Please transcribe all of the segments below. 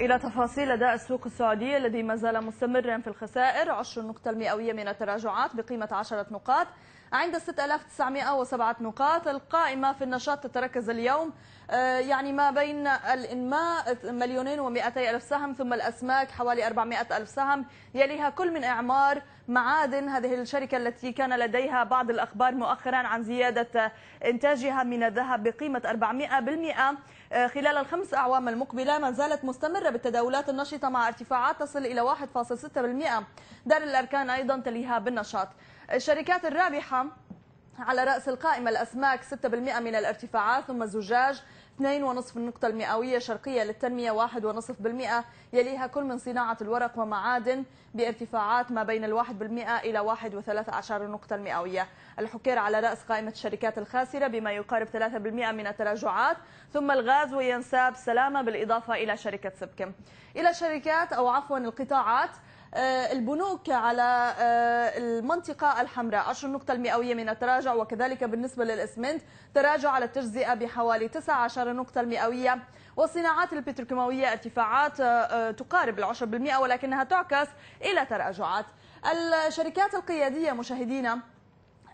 إلى تفاصيل أداء السوق السعودي الذي ما زال مستمرا في الخسائر عشر نقطة المئوية من التراجعات بقيمة 10 نقاط عند 6907 نقاط القائمة في النشاط تتركز اليوم آه، يعني ما بين الإنماء مليونين و ألف سهم ثم الأسماك حوالي 400 ألف سهم يليها كل من إعمار معادن هذه الشركة التي كان لديها بعض الأخبار مؤخرا عن زيادة إنتاجها من الذهب بقيمة 400% آه، خلال الخمس أعوام المقبلة ما زالت مستمرة بالتداولات النشطة مع ارتفاعات تصل إلى 1.6% دار الأركان أيضا تليها بالنشاط الشركات الرابحة على رأس القائمة الأسماك 6% من الارتفاعات ثم الزجاج 2.5 النقطة المئوية شرقية للتنمية 1.5% يليها كل من صناعة الورق ومعادن بارتفاعات ما بين الواحد 1% إلى 1.13 النقطة المئوية الحكير على رأس قائمة الشركات الخاسرة بما يقارب 3% من التراجعات ثم الغاز وينساب سلامة بالإضافة إلى شركة سبكم إلى شركات أو عفوا القطاعات آه، البنوك على آه، المنطقة الحمراء 10 نقطة المئوية من التراجع وكذلك بالنسبة للإسمنت تراجع على التجزئة بحوالي 19 نقطة المئوية والصناعات البتروكيماوية ارتفاعات آه، تقارب العشر بالمئة ولكنها تعكس إلى تراجعات الشركات القيادية مشاهدينا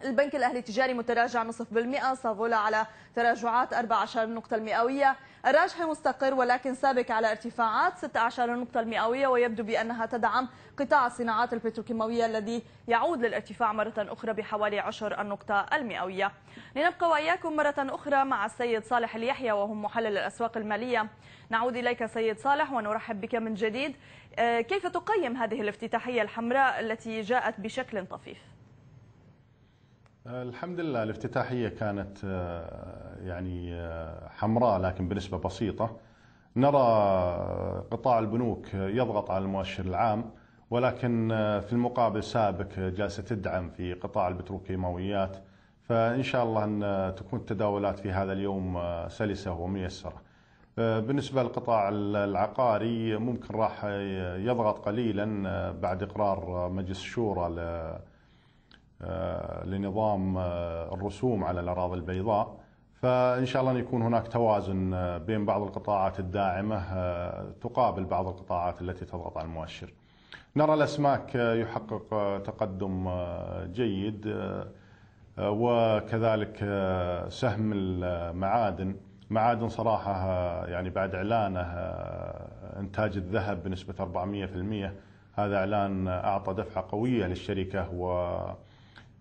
البنك الأهلي التجاري متراجع بالمئة صافولا على تراجعات 14 نقطة المئوية الراجحي مستقر ولكن سابق على ارتفاعات 16 نقطة المئوية ويبدو بأنها تدعم قطاع الصناعات البتروكيماوية الذي يعود للارتفاع مرة أخرى بحوالي 10 النقطة المئوية لنبقى وإياكم مرة أخرى مع السيد صالح اليحيى وهو محلل الأسواق المالية نعود إليك سيد صالح ونرحب بك من جديد آه، كيف تقيم هذه الافتتاحية الحمراء التي جاءت بشكل طفيف؟ الحمد لله الافتتاحية كانت آه، يعني آه، حمراء لكن بنسبة بسيطة نرى آه، قطاع البنوك يضغط على المؤشر العام ولكن في المقابل سابك جالسة تدعم في قطاع البتروكيماويات فإن شاء الله أن تكون التداولات في هذا اليوم سلسة وميسرة بالنسبة للقطاع العقاري ممكن راح يضغط قليلا بعد إقرار مجلس الشورى آه، لنظام آه، الرسوم على الاراضي البيضاء فان شاء الله يكون هناك توازن آه، بين بعض القطاعات الداعمه تقابل بعض القطاعات التي تضغط على المؤشر. نرى الاسماك يحقق تقدم جيد وكذلك سهم المعادن، معادن صراحه يعني بعد اعلانه انتاج الذهب بنسبه 400% هذا اعلان اعطى دفعه قويه للشركه و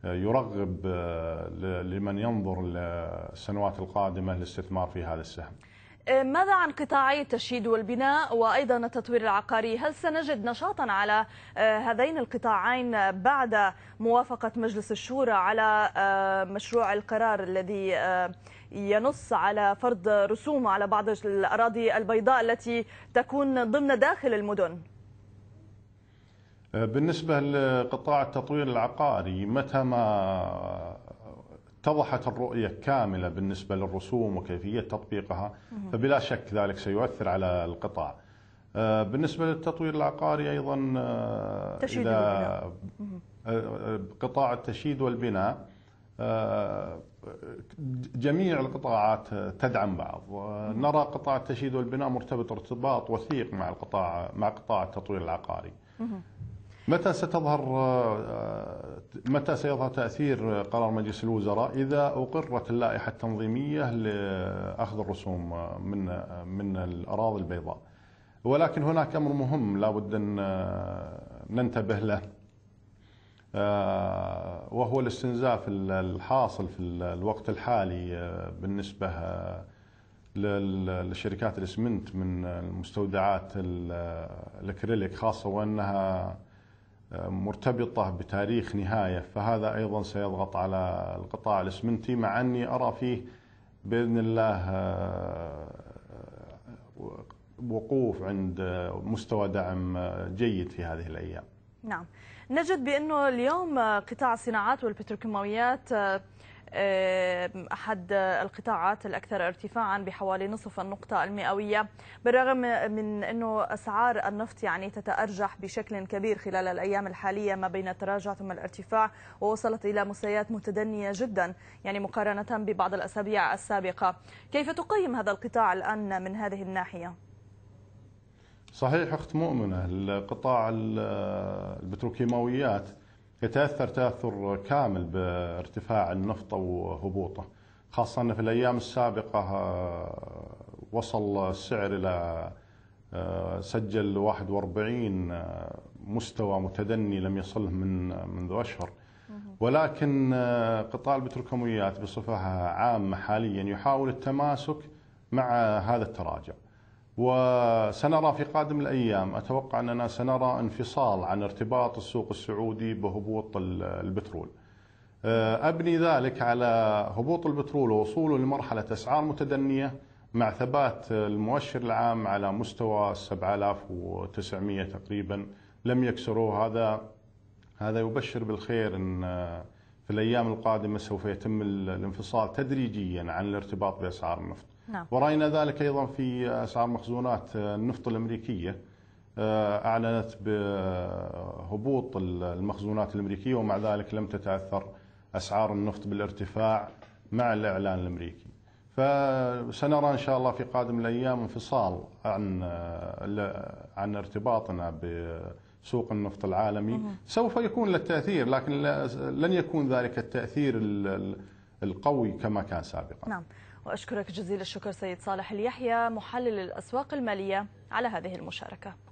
يرغب آه، لمن ينظر للسنوات القادمة للاستثمار في هذا السهم آه، ماذا عن قطاعي التشييد والبناء وأيضا التطوير العقاري هل سنجد نشاطا على آه، هذين القطاعين بعد موافقة مجلس الشورى على مشروع القرار الذي ينص على فرض رسوم على بعض الأراضي البيضاء التي تكون ضمن داخل المدن آه، بالنسبة لقطاع التطوير العقاري متى ما اتضحت الرؤية كاملة بالنسبة للرسوم وكيفية تطبيقها فبلا شك ذلك سيؤثر على القطاع آه، بالنسبة للتطوير العقاري أيضا آه، إذا قطاع التشييد والبناء جميع القطاعات تدعم بعض نرى قطاع التشييد والبناء مرتبط ارتباط وثيق مع القطاع مع قطاع التطوير العقاري متى ستظهر آه، آه، متى سيظهر تاثير قرار مجلس الوزراء اذا اقرت اللائحه التنظيميه لاخذ الرسوم آه، من من الاراضي البيضاء ولكن هناك امر مهم لابد ان ننتبه له وهو الاستنزاف الحاصل في الوقت الحالي بالنسبه للشركات الاسمنت من المستودعات الاكريليك خاصه وانها مرتبطة بتاريخ نهاية فهذا أيضا سيضغط على القطاع الإسمنتي مع أني أرى فيه بإذن الله آه، آه، وقوف عند مستوى دعم آه، جيد في هذه الأيام نعم نجد بأنه اليوم قطاع الصناعات والبتروكيماويات أحد القطاعات الأكثر ارتفاعا بحوالي نصف النقطة المئوية بالرغم من أنه أسعار النفط يعني تتأرجح بشكل كبير خلال الأيام الحالية ما بين التراجع ثم الارتفاع ووصلت إلى مستويات متدنية جدا يعني مقارنة ببعض الأسابيع السابقة كيف تقيم هذا القطاع الآن من هذه الناحية؟ صحيح اخت مؤمنه القطاع البتروكيماويات يتاثر تاثر كامل بارتفاع النفط وهبوطه خاصه ان في الايام السابقه آه، وصل السعر الى آه، سجل 41 آه، مستوى متدني لم يصله من منذ اشهر ولكن قطاع البتروكيماويات بصفه عامه حاليا يحاول التماسك مع هذا التراجع. وسنرى في قادم الايام اتوقع اننا سنرى انفصال عن ارتباط السوق السعودي بهبوط البترول. آه، ابني ذلك على هبوط البترول ووصوله لمرحله اسعار متدنيه مع ثبات المؤشر العام على مستوى 7900 تقريبا لم يكسروه هذا هذا يبشر بالخير ان آه، في الأيام القادمة سوف يتم الانفصال تدريجيا عن الارتباط بأسعار النفط نعم. ورأينا ذلك أيضا في أسعار مخزونات النفط الأمريكية آه، أعلنت بهبوط المخزونات الأمريكية ومع ذلك لم تتأثر أسعار النفط بالارتفاع مع الإعلان الأمريكي فسنرى إن شاء الله في قادم الأيام انفصال عن آه، عن ارتباطنا ب سوق النفط العالمي سوف يكون له تأثير لكن لن يكون ذلك التأثير القوي كما كان سابقا نعم وأشكرك جزيل الشكر سيد صالح اليحيى محلل الأسواق المالية على هذه المشاركة